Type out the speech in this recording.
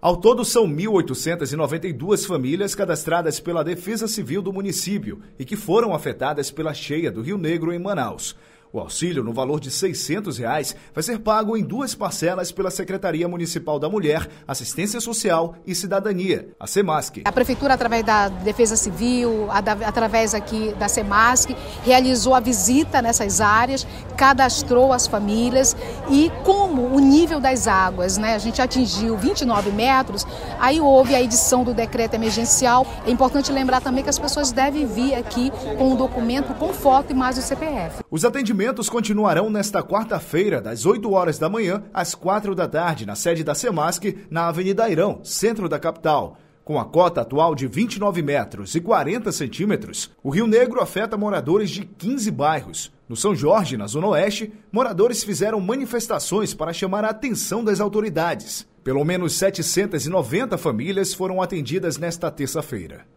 Ao todo, são 1.892 famílias cadastradas pela Defesa Civil do município e que foram afetadas pela cheia do Rio Negro em Manaus. O auxílio, no valor de R$ 600, reais, vai ser pago em duas parcelas pela Secretaria Municipal da Mulher, Assistência Social e Cidadania, a SEMASC. A Prefeitura, através da Defesa Civil, através aqui da SEMASC, realizou a visita nessas áreas, cadastrou as famílias e como o nível das águas, né, a gente atingiu 29 metros, aí houve a edição do decreto emergencial. É importante lembrar também que as pessoas devem vir aqui com um documento com foto e mais o CPF. Os atendimentos atendimentos continuarão nesta quarta-feira, das 8 horas da manhã às 4 da tarde, na sede da Semasc, na Avenida Irão, centro da capital. Com a cota atual de 29 metros e 40 centímetros, o Rio Negro afeta moradores de 15 bairros. No São Jorge, na Zona Oeste, moradores fizeram manifestações para chamar a atenção das autoridades. Pelo menos 790 famílias foram atendidas nesta terça-feira.